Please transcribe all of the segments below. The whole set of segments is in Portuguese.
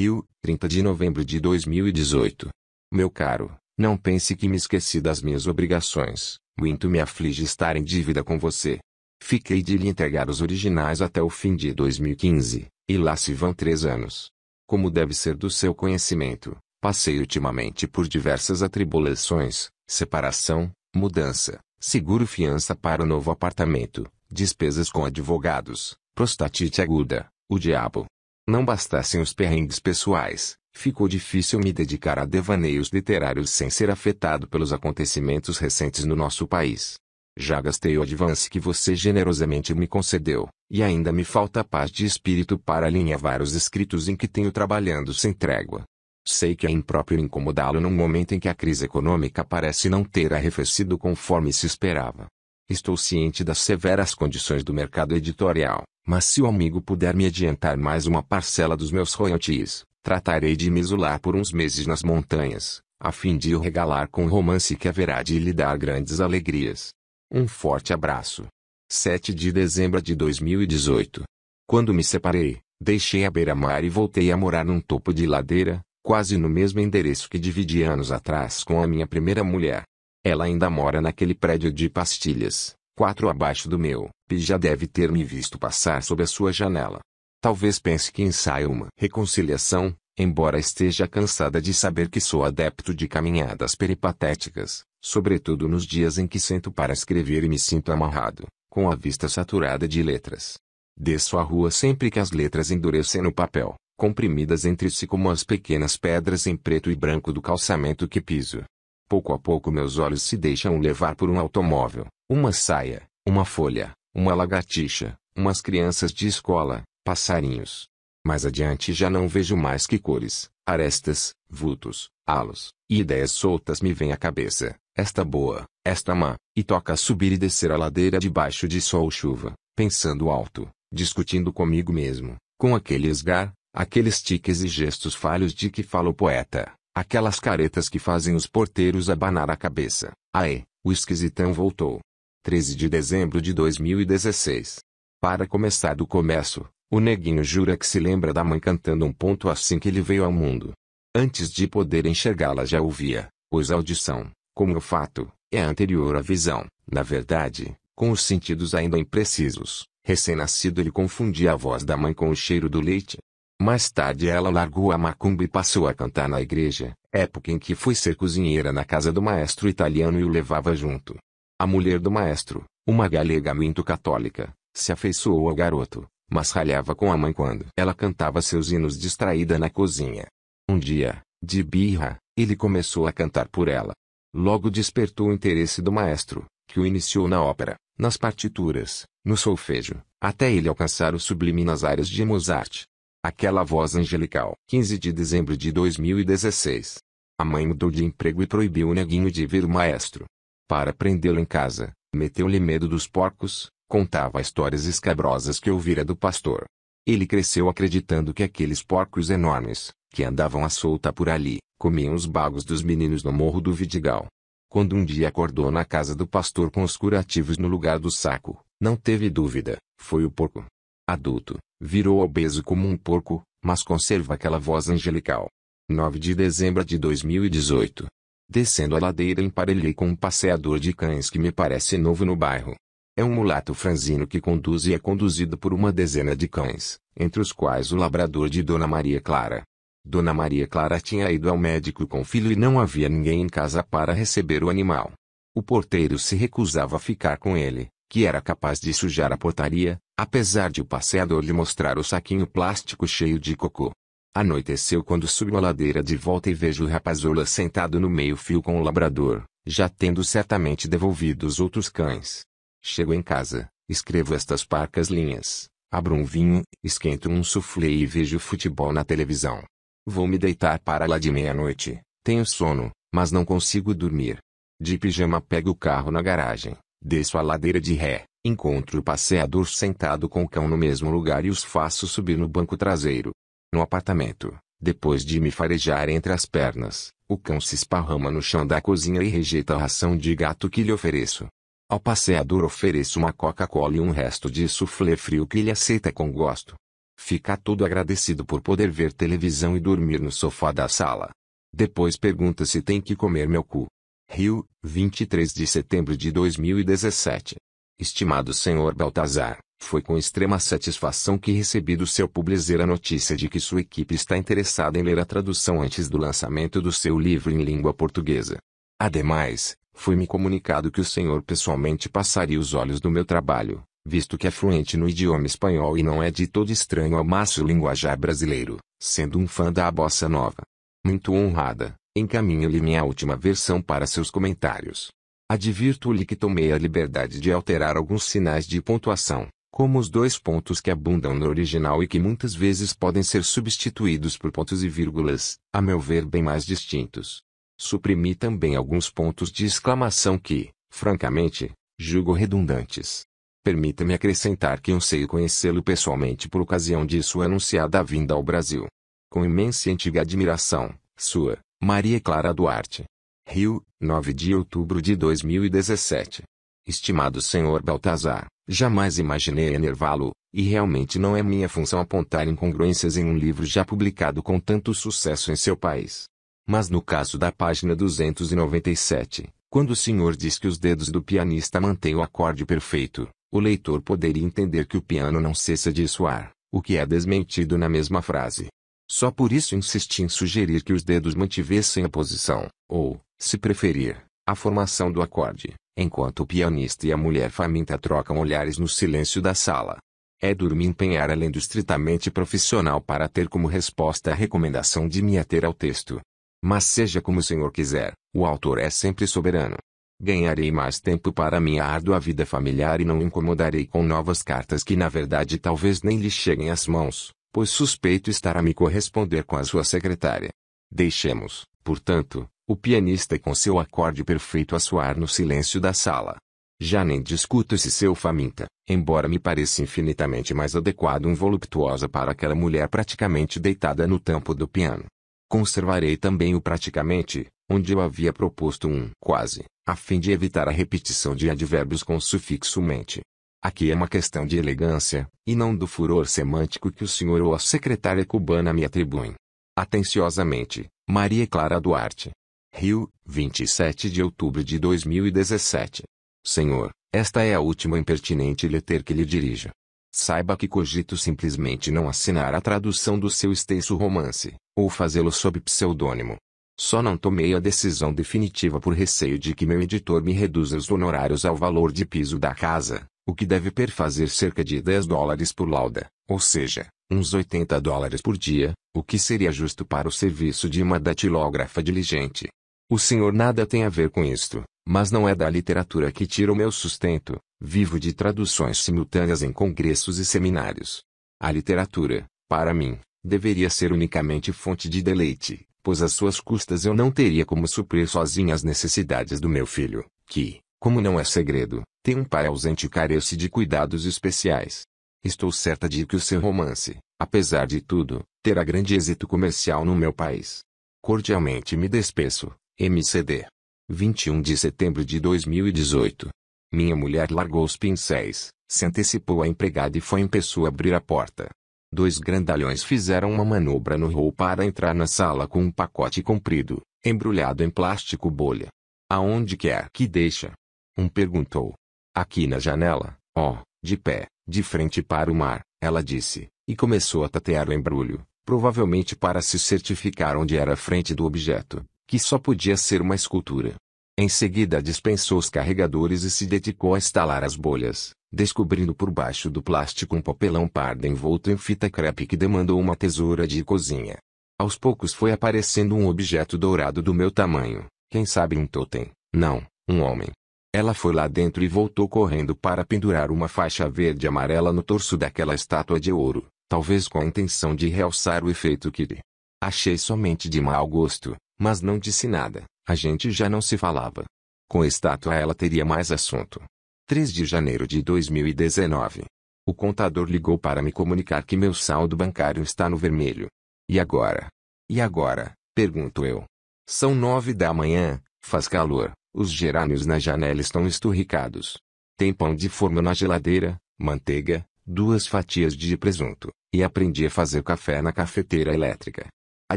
Rio, 30 de novembro de 2018. Meu caro, não pense que me esqueci das minhas obrigações. Muito me aflige estar em dívida com você. Fiquei de lhe entregar os originais até o fim de 2015, e lá se vão três anos. Como deve ser do seu conhecimento, passei ultimamente por diversas atribulações, separação, mudança, seguro fiança para o novo apartamento, despesas com advogados, prostatite aguda, o diabo, não bastassem os perrengues pessoais, ficou difícil me dedicar a devaneios literários sem ser afetado pelos acontecimentos recentes no nosso país. Já gastei o advance que você generosamente me concedeu, e ainda me falta paz de espírito para alinhavar os escritos em que tenho trabalhando sem trégua. Sei que é impróprio incomodá-lo num momento em que a crise econômica parece não ter arrefecido conforme se esperava. Estou ciente das severas condições do mercado editorial, mas se o amigo puder me adiantar mais uma parcela dos meus royalties, tratarei de me isolar por uns meses nas montanhas, a fim de o regalar com um romance que haverá de lhe dar grandes alegrias. Um forte abraço. 7 de dezembro de 2018. Quando me separei, deixei a beira-mar e voltei a morar num topo de ladeira, quase no mesmo endereço que dividi anos atrás com a minha primeira mulher. Ela ainda mora naquele prédio de pastilhas, quatro abaixo do meu, e já deve ter me visto passar sob a sua janela. Talvez pense que ensaia uma reconciliação, embora esteja cansada de saber que sou adepto de caminhadas peripatéticas, sobretudo nos dias em que sento para escrever e me sinto amarrado, com a vista saturada de letras. Desço a rua sempre que as letras endurecem no papel, comprimidas entre si como as pequenas pedras em preto e branco do calçamento que piso. Pouco a pouco meus olhos se deixam levar por um automóvel, uma saia, uma folha, uma lagartixa, umas crianças de escola, passarinhos. Mais adiante já não vejo mais que cores, arestas, vultos, halos, e ideias soltas me vêm à cabeça, esta boa, esta má, e toca subir e descer a ladeira debaixo de sol ou chuva, pensando alto, discutindo comigo mesmo, com aquele esgar, aqueles tiques e gestos falhos de que fala o poeta, aquelas caretas que fazem os porteiros abanar a cabeça. Aê, o esquisitão voltou. 13 de dezembro de 2016. Para começar do começo, o neguinho jura que se lembra da mãe cantando um ponto assim que ele veio ao mundo. Antes de poder enxergá-la já ouvia, pois a audição, como o fato, é anterior à visão. Na verdade, com os sentidos ainda imprecisos, recém-nascido ele confundia a voz da mãe com o cheiro do leite. Mais tarde ela largou a macumba e passou a cantar na igreja, época em que foi ser cozinheira na casa do maestro italiano e o levava junto. A mulher do maestro, uma galega muito católica, se afeiçoou ao garoto, mas ralhava com a mãe quando ela cantava seus hinos distraída na cozinha. Um dia, de birra, ele começou a cantar por ela. Logo despertou o interesse do maestro, que o iniciou na ópera, nas partituras, no solfejo, até ele alcançar o sublime nas áreas de Mozart. Aquela voz angelical. 15 de dezembro de 2016. A mãe mudou de emprego e proibiu o neguinho de ver o maestro para prendê-lo em casa, meteu-lhe medo dos porcos, contava histórias escabrosas que ouvira do pastor. Ele cresceu acreditando que aqueles porcos enormes, que andavam à solta por ali, comiam os bagos dos meninos no morro do Vidigal. Quando um dia acordou na casa do pastor com os curativos no lugar do saco, não teve dúvida, foi o porco. Adulto, virou obeso como um porco, mas conserva aquela voz angelical. 9 de dezembro de 2018 Descendo a ladeira emparelhei com um passeador de cães que me parece novo no bairro. É um mulato franzino que conduz e é conduzido por uma dezena de cães, entre os quais o labrador de Dona Maria Clara. Dona Maria Clara tinha ido ao médico com o filho e não havia ninguém em casa para receber o animal. O porteiro se recusava a ficar com ele, que era capaz de sujar a portaria, apesar de o passeador lhe mostrar o saquinho plástico cheio de cocô. Anoiteceu quando subo a ladeira de volta e vejo o rapazola sentado no meio-fio com o labrador, já tendo certamente devolvido os outros cães. Chego em casa, escrevo estas parcas linhas, abro um vinho, esquento um soufflé e vejo futebol na televisão. Vou me deitar para lá de meia-noite, tenho sono, mas não consigo dormir. De pijama pego o carro na garagem, desço a ladeira de ré, encontro o passeador sentado com o cão no mesmo lugar e os faço subir no banco traseiro. No apartamento, depois de me farejar entre as pernas, o cão se esparrama no chão da cozinha e rejeita a ração de gato que lhe ofereço. Ao passeador ofereço uma Coca-Cola e um resto de soufflé frio que ele aceita com gosto. Fica todo agradecido por poder ver televisão e dormir no sofá da sala. Depois pergunta se tem que comer meu cu. Rio, 23 de setembro de 2017. Estimado senhor Baltazar, foi com extrema satisfação que recebi do seu publisher a notícia de que sua equipe está interessada em ler a tradução antes do lançamento do seu livro em língua portuguesa. Ademais, foi-me comunicado que o senhor pessoalmente passaria os olhos do meu trabalho, visto que é fluente no idioma espanhol e não é de todo estranho ao máximo linguajar brasileiro, sendo um fã da bossa nova. Muito honrada, encaminho-lhe minha última versão para seus comentários. Advirto-lhe que tomei a liberdade de alterar alguns sinais de pontuação, como os dois pontos que abundam no original e que muitas vezes podem ser substituídos por pontos e vírgulas, a meu ver bem mais distintos. Suprimi também alguns pontos de exclamação que, francamente, julgo redundantes. Permita-me acrescentar que anseio conhecê-lo pessoalmente por ocasião de sua anunciada vinda ao Brasil. Com imensa e antiga admiração, sua, Maria Clara Duarte. Rio, 9 de outubro de 2017. Estimado Sr. Baltazar. Jamais imaginei enervá-lo, e realmente não é minha função apontar incongruências em um livro já publicado com tanto sucesso em seu país. Mas no caso da página 297, quando o senhor diz que os dedos do pianista mantêm o acorde perfeito, o leitor poderia entender que o piano não cessa de soar, o que é desmentido na mesma frase. Só por isso insisti em sugerir que os dedos mantivessem a posição, ou, se preferir, a formação do acorde, enquanto o pianista e a mulher faminta trocam olhares no silêncio da sala. É dormir empenhar além do estritamente profissional para ter como resposta a recomendação de me ater ao texto. Mas seja como o senhor quiser, o autor é sempre soberano. Ganharei mais tempo para minha árdua vida familiar e não incomodarei com novas cartas que na verdade talvez nem lhe cheguem às mãos, pois suspeito estar a me corresponder com a sua secretária. Deixemos, portanto, o pianista com seu acorde perfeito a soar no silêncio da sala. Já nem discuto esse seu faminta, embora me pareça infinitamente mais adequado um voluptuosa para aquela mulher praticamente deitada no tampo do piano. Conservarei também o praticamente, onde eu havia proposto um quase, a fim de evitar a repetição de advérbios com sufixo mente. Aqui é uma questão de elegância, e não do furor semântico que o senhor ou a secretária cubana me atribuem. Atenciosamente, Maria Clara Duarte. Rio, 27 de outubro de 2017. Senhor, esta é a última impertinente letter que lhe dirijo. Saiba que cogito simplesmente não assinar a tradução do seu extenso romance, ou fazê-lo sob pseudônimo. Só não tomei a decisão definitiva por receio de que meu editor me reduza os honorários ao valor de piso da casa, o que deve perfazer cerca de 10 dólares por lauda, ou seja, uns 80 dólares por dia, o que seria justo para o serviço de uma datilógrafa diligente. O senhor nada tem a ver com isto, mas não é da literatura que tiro o meu sustento, vivo de traduções simultâneas em congressos e seminários. A literatura, para mim, deveria ser unicamente fonte de deleite, pois às suas custas eu não teria como suprir sozinha as necessidades do meu filho, que, como não é segredo, tem um pai ausente e carece de cuidados especiais. Estou certa de que o seu romance, apesar de tudo, terá grande êxito comercial no meu país. Cordialmente me despeço, MCD. 21 de setembro de 2018. Minha mulher largou os pincéis, se antecipou à empregada e foi em pessoa abrir a porta. Dois grandalhões fizeram uma manobra no rol para entrar na sala com um pacote comprido, embrulhado em plástico bolha. Aonde quer que deixa? Um perguntou. Aqui na janela, ó, de pé, de frente para o mar, ela disse, e começou a tatear o embrulho, provavelmente para se certificar onde era a frente do objeto, que só podia ser uma escultura. Em seguida dispensou os carregadores e se dedicou a estalar as bolhas, descobrindo por baixo do plástico um papelão pardo envolto em fita crepe que demandou uma tesoura de cozinha. Aos poucos foi aparecendo um objeto dourado do meu tamanho, quem sabe um totem, não, um homem. Ela foi lá dentro e voltou correndo para pendurar uma faixa verde amarela no torso daquela estátua de ouro, talvez com a intenção de realçar o efeito que lhe achei somente de mau gosto, mas não disse nada, a gente já não se falava. Com estátua ela teria mais assunto. 3 de janeiro de 2019. O contador ligou para me comunicar que meu saldo bancário está no vermelho. E agora? E agora? Pergunto eu. São nove da manhã, faz calor, os gerânios na janela estão esturricados. Tem pão de forma na geladeira, manteiga, duas fatias de presunto, e aprendi a fazer café na cafeteira elétrica. A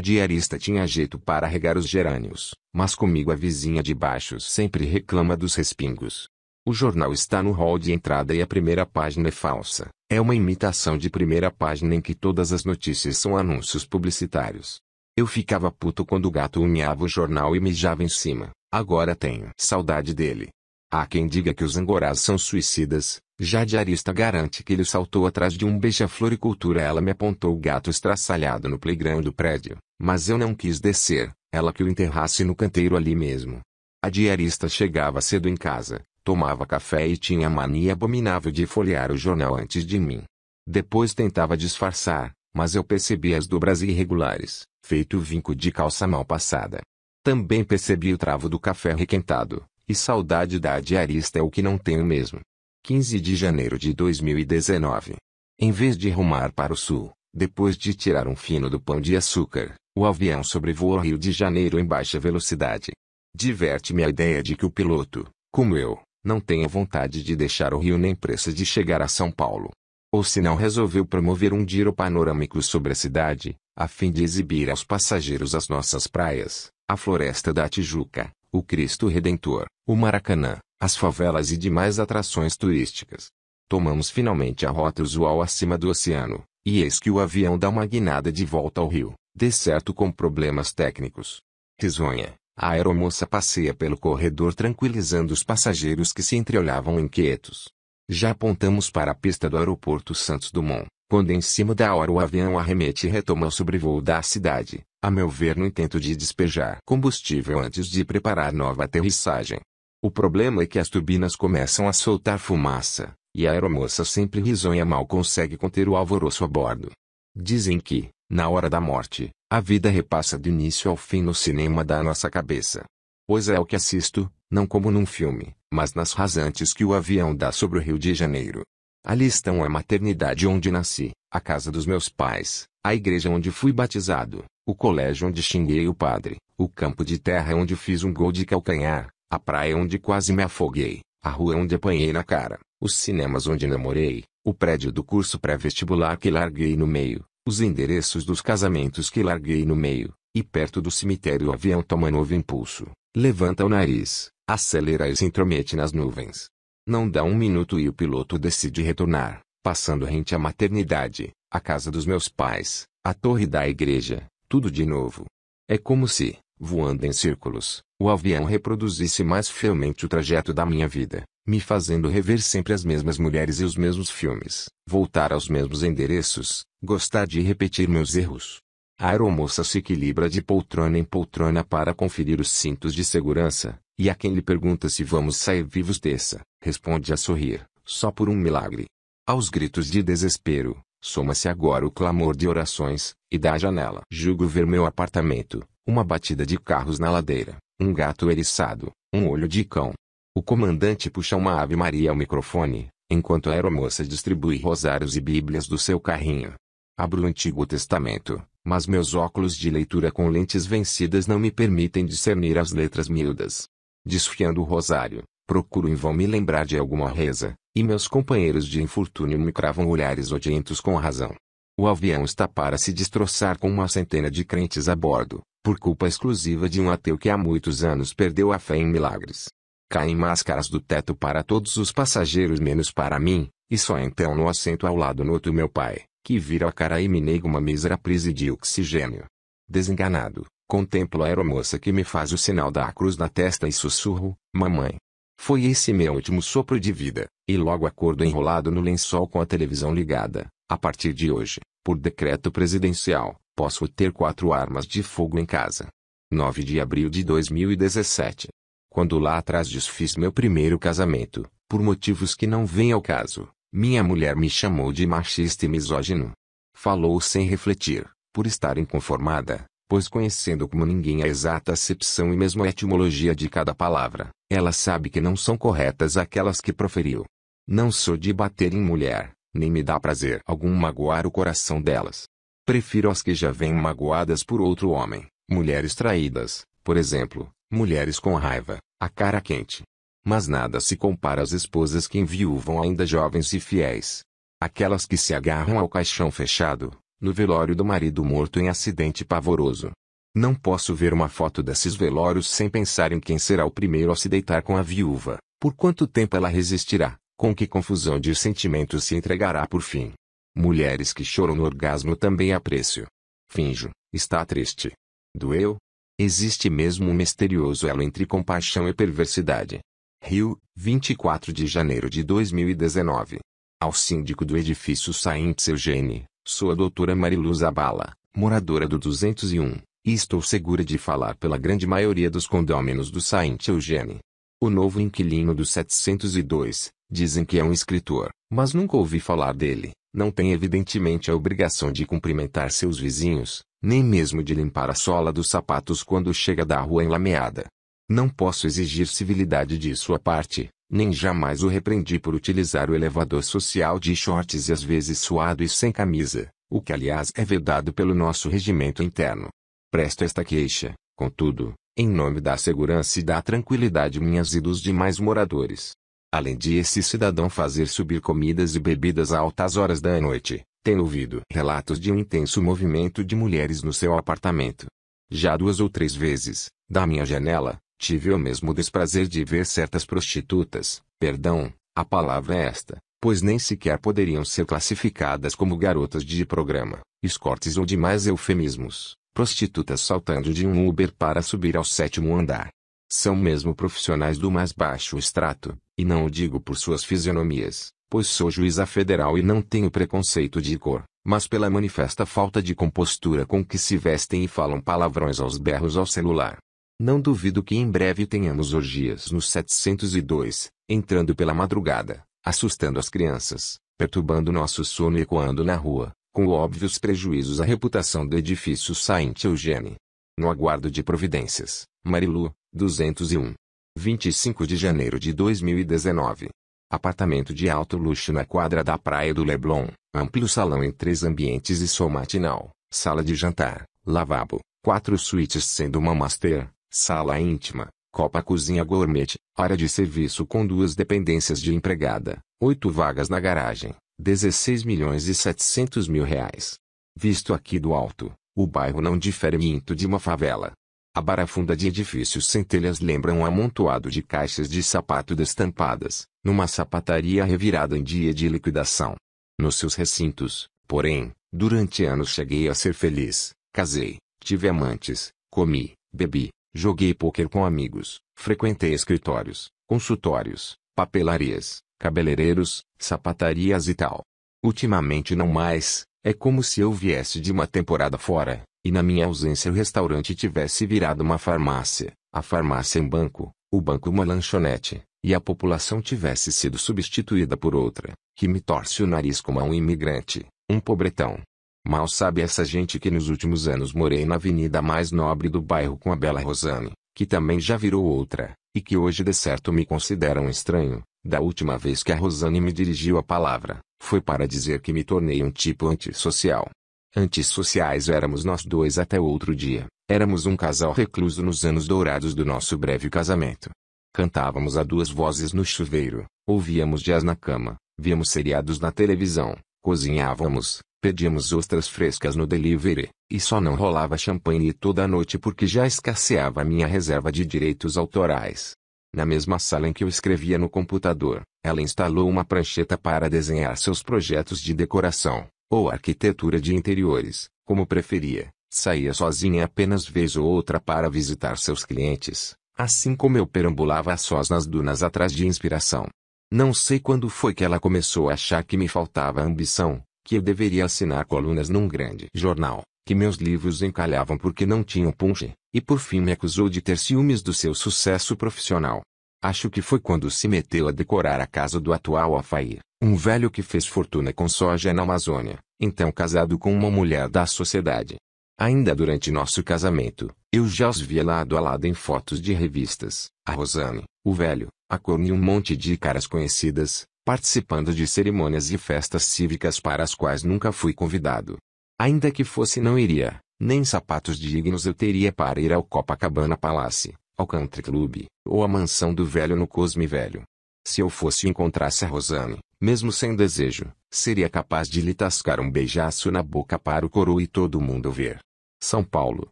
diarista tinha jeito para regar os gerânios, mas comigo a vizinha de baixo sempre reclama dos respingos. O jornal está no hall de entrada e a primeira página é falsa. É uma imitação de primeira página em que todas as notícias são anúncios publicitários. Eu ficava puto quando o gato unhava o jornal e mijava em cima. Agora tenho saudade dele. Há quem diga que os angorás são suicidas, já diarista garante que ele saltou atrás de um beija-floricultura. Ela me apontou o gato estraçalhado no playground do prédio, mas eu não quis descer, ela que o enterrasse no canteiro ali mesmo. A diarista chegava cedo em casa, tomava café e tinha a mania abominável de folhear o jornal antes de mim. Depois tentava disfarçar, mas eu percebi as dobras irregulares, feito vinco de calça mal passada. Também percebi o travo do café requentado, e saudade da diarista é o que não tenho mesmo. 15 de janeiro de 2019. Em vez de rumar para o sul, depois de tirar um fino do pão de açúcar, o avião sobrevoa o Rio de Janeiro em baixa velocidade. Diverte-me a ideia de que o piloto, como eu, não tenha vontade de deixar o Rio nem pressa de chegar a São Paulo. Ou se não resolveu promover um giro panorâmico sobre a cidade, a fim de exibir aos passageiros as nossas praias, a floresta da Tijuca, o Cristo Redentor, o Maracanã, as favelas e demais atrações turísticas. Tomamos finalmente a rota usual acima do oceano, e eis que o avião dá uma guinada de volta ao rio, de certo com problemas técnicos. Risonha, a aeromoça passeia pelo corredor tranquilizando os passageiros que se entreolhavam inquietos. Já apontamos para a pista do aeroporto Santos Dumont, quando em cima da hora o avião arremete e retoma o sobrevoo da cidade, a meu ver no intento de despejar combustível antes de preparar nova aterrissagem. O problema é que as turbinas começam a soltar fumaça, e a aeromoça sempre risonha mal consegue conter o alvoroço a bordo. Dizem que, na hora da morte, a vida repassa do início ao fim no cinema da nossa cabeça. Pois é o que assisto, não como num filme, mas nas rasantes que o avião dá sobre o Rio de Janeiro. Ali estão a maternidade onde nasci, a casa dos meus pais, a igreja onde fui batizado, o colégio onde xinguei o padre, o campo de terra onde fiz um gol de calcanhar, a praia onde quase me afoguei, a rua onde apanhei na cara, os cinemas onde namorei, o prédio do curso pré-vestibular que larguei no meio, os endereços dos casamentos que larguei no meio, e perto do cemitério o avião toma novo impulso, levanta o nariz, acelera e se intromete nas nuvens. Não dá um minuto e o piloto decide retornar, passando rente à maternidade, à casa dos meus pais, à torre da igreja, tudo de novo. É como se, voando em círculos, o avião reproduzisse mais fielmente o trajeto da minha vida, me fazendo rever sempre as mesmas mulheres e os mesmos filmes, voltar aos mesmos endereços, gostar de repetir meus erros. A aeromoça se equilibra de poltrona em poltrona para conferir os cintos de segurança, e a quem lhe pergunta se vamos sair vivos dessa, responde a sorrir, só por um milagre. Aos gritos de desespero, soma-se agora o clamor de orações, e da janela julgo ver meu apartamento, uma batida de carros na ladeira, um gato eriçado, um olho de cão. O comandante puxa uma ave Maria ao microfone, enquanto a aeromoça distribui rosários e bíblias do seu carrinho. Abro o Antigo Testamento, mas meus óculos de leitura com lentes vencidas não me permitem discernir as letras miúdas desfiando o rosário, procuro em vão me lembrar de alguma reza, e meus companheiros de infortúnio me cravam olhares odientos com razão. O avião está para se destroçar com uma centena de crentes a bordo, por culpa exclusiva de um ateu que há muitos anos perdeu a fé em milagres. Caem máscaras do teto para todos os passageiros menos para mim, e só então no assento ao lado noto meu pai, que vira a cara e me nega uma mísera prise de oxigênio. Desenganado, Contemplo a aeromoça que me faz o sinal da cruz na testa e sussurro, mamãe. Foi esse meu último sopro de vida, e logo acordo enrolado no lençol com a televisão ligada. A partir de hoje, por decreto presidencial, posso ter quatro armas de fogo em casa. 9 de abril de 2017. Quando lá atrás desfiz meu primeiro casamento, por motivos que não vêm ao caso, minha mulher me chamou de machista e misógino. Falou sem refletir, por estar inconformada, pois conhecendo como ninguém a exata acepção e mesmo a etimologia de cada palavra, ela sabe que não são corretas aquelas que proferiu. Não sou de bater em mulher, nem me dá prazer algum magoar o coração delas. Prefiro as que já vêm magoadas por outro homem, mulheres traídas, por exemplo, mulheres com raiva, a cara quente. Mas nada se compara às esposas que enviúvam ainda jovens e fiéis. Aquelas que se agarram ao caixão fechado, no velório do marido morto em acidente pavoroso. Não posso ver uma foto desses velórios sem pensar em quem será o primeiro a se deitar com a viúva, por quanto tempo ela resistirá, com que confusão de sentimentos se entregará por fim. Mulheres que choram no orgasmo também aprecio. Finjo, está triste. Doeu? Existe mesmo um misterioso elo entre compaixão e perversidade. Rio, 24 de janeiro de 2019. Ao síndico do edifício Saint Eugene, Sou a doutora Mariluz Abala, moradora do 201, e estou segura de falar pela grande maioria dos condôminos do Saint Eugene. O novo inquilino do 702, dizem que é um escritor, mas nunca ouvi falar dele. Não tem evidentemente a obrigação de cumprimentar seus vizinhos, nem mesmo de limpar a sola dos sapatos quando chega da rua enlameada. Não posso exigir civilidade de sua parte, nem jamais o repreendi por utilizar o elevador social de shorts e às vezes suado e sem camisa, o que aliás é vedado pelo nosso regimento interno. Presto esta queixa, contudo, em nome da segurança e da tranquilidade minhas e dos demais moradores. Além de esse cidadão fazer subir comidas e bebidas a altas horas da noite, tenho ouvido relatos de um intenso movimento de mulheres no seu apartamento. Já duas ou três vezes, da minha janela, Tive o mesmo desprazer de ver certas prostitutas, perdão, a palavra é esta, pois nem sequer poderiam ser classificadas como garotas de programa, escortes ou demais eufemismos, prostitutas saltando de um Uber para subir ao sétimo andar. São mesmo profissionais do mais baixo extrato, e não o digo por suas fisionomias, pois sou juíza federal e não tenho preconceito de cor, mas pela manifesta falta de compostura com que se vestem e falam palavrões aos berros ao celular. Não duvido que em breve tenhamos orgias nos 702, entrando pela madrugada, assustando as crianças, perturbando nosso sono e ecoando na rua, com óbvios prejuízos à reputação do edifício Saint Eugene. No aguardo de providências, Marilu, 201. 25 de janeiro de 2019. Apartamento de alto luxo na quadra da Praia do Leblon, amplo salão em três ambientes e sou matinal, sala de jantar, lavabo, quatro suítes sendo uma master, sala íntima, copa cozinha gourmet, área de serviço com duas dependências de empregada, oito vagas na garagem, 16 milhões e 700 mil reais. Visto aqui do alto, o bairro não difere muito de uma favela. A barafunda de edifícios centelhas lembra um amontoado de caixas de sapato destampadas, numa sapataria revirada em dia de liquidação. Nos seus recintos, porém, durante anos cheguei a ser feliz, casei, tive amantes, comi, bebi, Joguei poker com amigos, frequentei escritórios, consultórios, papelarias, cabeleireiros, sapatarias e tal. Ultimamente não mais, é como se eu viesse de uma temporada fora, e na minha ausência o restaurante tivesse virado uma farmácia, a farmácia um banco, o banco uma lanchonete, e a população tivesse sido substituída por outra, que me torce o nariz como a um imigrante, um pobretão, Mal sabe essa gente que nos últimos anos morei na avenida mais nobre do bairro com a bela Rosane, que também já virou outra, e que hoje de certo me consideram um estranho. Da última vez que a Rosane me dirigiu a palavra, foi para dizer que me tornei um tipo antissocial. Antissociais éramos nós dois até outro dia. Éramos um casal recluso nos anos dourados do nosso breve casamento. Cantávamos a duas vozes no chuveiro, ouvíamos jazz na cama, víamos seriados na televisão, cozinhávamos, Pedíamos ostras frescas no delivery, e só não rolava champanhe toda noite porque já escasseava a minha reserva de direitos autorais. Na mesma sala em que eu escrevia no computador, ela instalou uma prancheta para desenhar seus projetos de decoração, ou arquitetura de interiores, como preferia. Saía sozinha apenas vez ou outra para visitar seus clientes, assim como eu perambulava sós nas dunas atrás de inspiração. Não sei quando foi que ela começou a achar que me faltava ambição, que eu deveria assinar colunas num grande jornal, que meus livros encalhavam porque não tinham punch, e por fim me acusou de ter ciúmes do seu sucesso profissional. Acho que foi quando se meteu a decorar a casa do atual Afair, um velho que fez fortuna com soja na Amazônia, então casado com uma mulher da sociedade. Ainda durante nosso casamento, eu já os via lado a lado em fotos de revistas, a Rosane, o velho, a Corne e um monte de caras conhecidas, participando de cerimônias e festas cívicas para as quais nunca fui convidado. Ainda que fosse não iria, nem sapatos dignos eu teria para ir ao Copacabana Palace, ao Country Club, ou à mansão do velho no Cosme Velho. Se eu fosse e encontrasse a Rosane, mesmo sem desejo, seria capaz de lhe tascar um beijaço na boca para o coroa e todo mundo ver. São Paulo,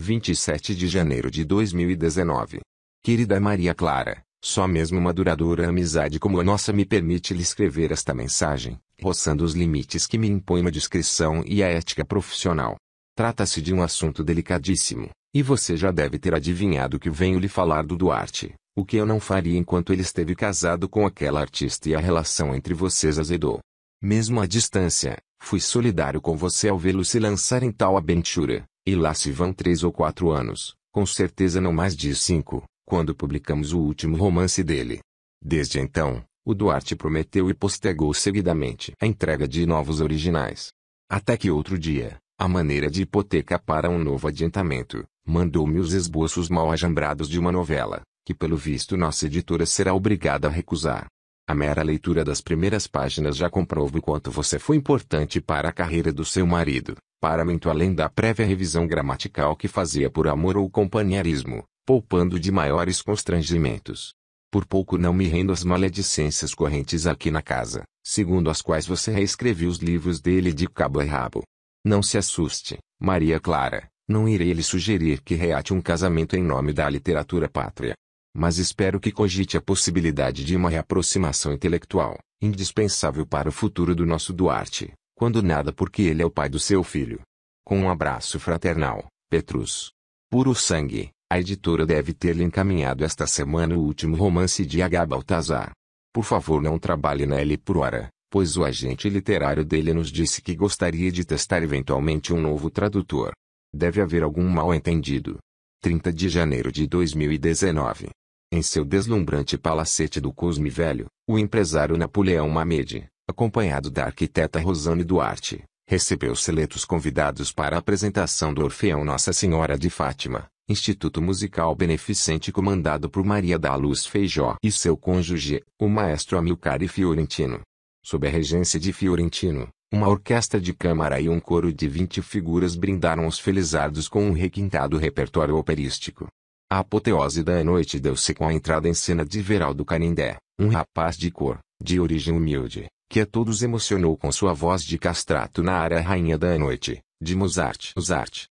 27 de janeiro de 2019. Querida Maria Clara, só mesmo uma duradoura amizade como a nossa me permite lhe escrever esta mensagem, roçando os limites que me impõe a discrição e a ética profissional. Trata-se de um assunto delicadíssimo, e você já deve ter adivinhado que venho lhe falar do Duarte, o que eu não faria enquanto ele esteve casado com aquela artista e a relação entre vocês azedou. Mesmo à distância, fui solidário com você ao vê-lo se lançar em tal aventura, e lá se vão três ou quatro anos, com certeza não mais de cinco quando publicamos o último romance dele. Desde então, o Duarte prometeu e postergou seguidamente a entrega de novos originais. Até que outro dia, a maneira de hipoteca para um novo adiantamento, mandou-me os esboços mal ajambrados de uma novela, que pelo visto nossa editora será obrigada a recusar. A mera leitura das primeiras páginas já comprova o quanto você foi importante para a carreira do seu marido, para muito além da prévia revisão gramatical que fazia por amor ou companheirismo poupando de maiores constrangimentos. Por pouco não me rendo às maledicências correntes aqui na casa, segundo as quais você reescreveu os livros dele de cabo a rabo. Não se assuste, Maria Clara, não irei lhe sugerir que reate um casamento em nome da literatura pátria. Mas espero que cogite a possibilidade de uma reaproximação intelectual, indispensável para o futuro do nosso Duarte, quando nada porque ele é o pai do seu filho. Com um abraço fraternal, Petrus. Puro sangue, a editora deve ter-lhe encaminhado esta semana o último romance de H. Baltazar. Por favor não trabalhe nele por hora, pois o agente literário dele nos disse que gostaria de testar eventualmente um novo tradutor. Deve haver algum mal-entendido. 30 de janeiro de 2019. Em seu deslumbrante palacete do Cosme Velho, o empresário Napoleão Mamede, acompanhado da arquiteta Rosane Duarte, recebeu seletos convidados para a apresentação do Orfeão Nossa Senhora de Fátima, Instituto Musical Beneficente comandado por Maria da Luz Feijó e seu cônjuge, o maestro Amilcar e Fiorentino. Sob a regência de Fiorentino, uma orquestra de câmara e um coro de 20 figuras brindaram os felizardos com um requintado repertório operístico. A apoteose da noite deu-se com a entrada em cena de Veraldo Canindé, um rapaz de cor, de origem humilde, que a todos emocionou com sua voz de castrato na área Rainha da Noite, de Mozart. Mozart.